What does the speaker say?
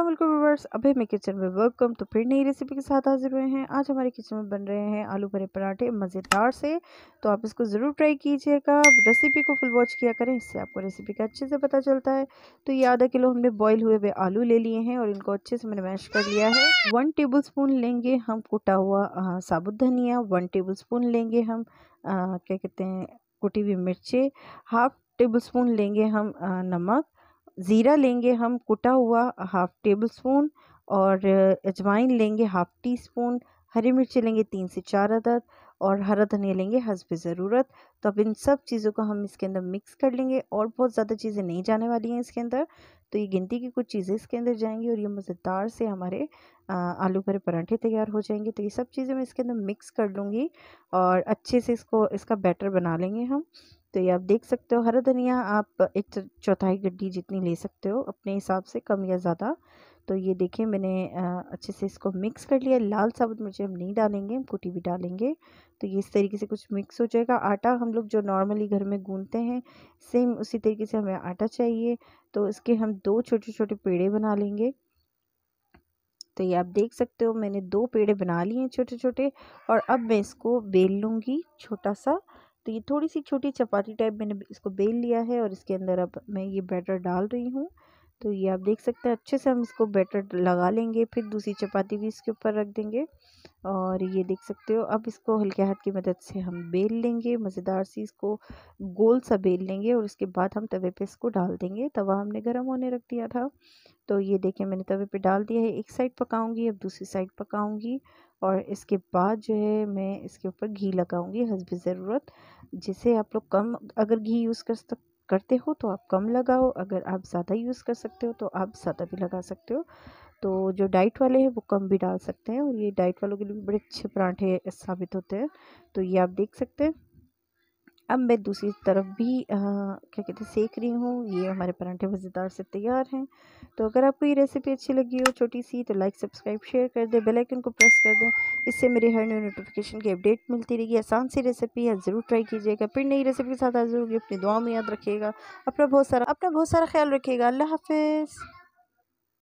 असलम अभी मैं किचन में वेलकम तो फिर नई रेसिपी के साथ हाजिर हुए हैं आज हमारे किचन में बन रहे हैं आलू भरे पराठे मज़ेदार से तो आप इसको ज़रूर ट्राई कीजिएगा रेसिपी को फुल वॉच किया करें इससे आपको रेसिपी का अच्छे से पता चलता है तो ये आधा किलो हमने बॉईल हुए हुए आलू ले लिए हैं और इनको अच्छे से मैंने मैश कर लिया है वन टेबल स्पून लेंगे हम कुटा हुआ साबुत धनिया वन टेबल स्पून लेंगे हम क्या कहते हैं कुटी हुई मिर्चें हाफ टेबल स्पून लेंगे हम नमक ज़ीरा लेंगे हम कुटा हुआ हाफ़ टेबल स्पून और अजवाइन लेंगे हाफ़ टी स्पून हरी मिर्ची लेंगे तीन से चार अदद और हरा धनिया लेंगे हसब ज़रूरत तो अब इन सब चीज़ों को हम इसके अंदर मिक्स कर लेंगे और बहुत ज़्यादा चीज़ें नहीं जाने वाली हैं इसके अंदर तो ये गिनती की कुछ चीज़ें इसके अंदर जाएंगी और ये मज़ेदार से हमारे आलू भरे परांठे तैयार हो जाएंगे तो ये सब चीज़ें मैं इसके अंदर मिक्स कर लूँगी और अच्छे से इसको इसका बैटर बना लेंगे हम तो ये आप देख सकते हो हरा धनिया आप एक चौथाई गड्डी जितनी ले सकते हो अपने हिसाब से कम या ज़्यादा तो ये देखिए मैंने अच्छे से इसको मिक्स कर लिया लाल साबुत मिर्ची हम नहीं डालेंगे हम कुटी भी डालेंगे तो ये इस तरीके से कुछ मिक्स हो जाएगा आटा हम लोग जो नॉर्मली घर में गूंदते हैं सेम उसी तरीके से हमें आटा चाहिए तो इसके हम दो छोटे छोटे पेड़े बना लेंगे तो ये आप देख सकते हो मैंने दो पेड़े बना लिए हैं छोटे छोटे और अब मैं इसको बेल लूँगी छोटा सा तो ये थोड़ी सी छोटी चपाती टाइप मैंने इसको बेल लिया है और इसके अंदर अब मैं ये बैटर डाल रही हूँ तो ये आप देख सकते हैं अच्छे से हम इसको बैटर लगा लेंगे फिर दूसरी चपाती भी इसके ऊपर रख देंगे और ये देख सकते हो अब इसको हल्के हाथ की मदद से हम बेल लेंगे मज़ेदार सी इसको गोल सा बेल लेंगे और उसके बाद हम तवे पे इसको डाल देंगे तवा हमने गर्म होने रख दिया था तो ये देखें मैंने तवे पे डाल दिया है एक साइड पकाऊंगी अब दूसरी साइड पकाऊंगी और इसके बाद जो है मैं इसके ऊपर घी लगाऊँगी हसब ज़रूरत जिसे आप लोग कम अगर घी यूज़ कर सक करते हो तो आप कम लगाओ अगर आप ज़्यादा यूज़ कर सकते हो तो आप ज़्यादा भी लगा सकते हो तो जो डाइट वाले हैं वो कम भी डाल सकते हैं और ये डाइट वालों के लिए भी बड़े अच्छे पराठे साबित होते हैं तो ये आप देख सकते हैं अब मैं दूसरी तरफ भी आ, क्या कहते हैं सेक रही हूँ ये हमारे परांठे मज़ेदार से तैयार हैं तो अगर आपको ये रेसिपी अच्छी लगी हो छोटी सी तो लाइक सब्सक्राइब शेयर कर दें बेलाइकन को प्रेस कर दें इससे मेरे हर न्यू नोटिफिकेशन की अपडेट मिलती रहेगी आसान सी रेसिपी है ज़रूर ट्राई कीजिएगा फिर नई रेसिपी के साथ हाजिर होगी अपनी दुआ में याद रखिएगा अपना बहुत सारा अपना बहुत सारा ख्याल रखिएगा अल्लाह हाफिज़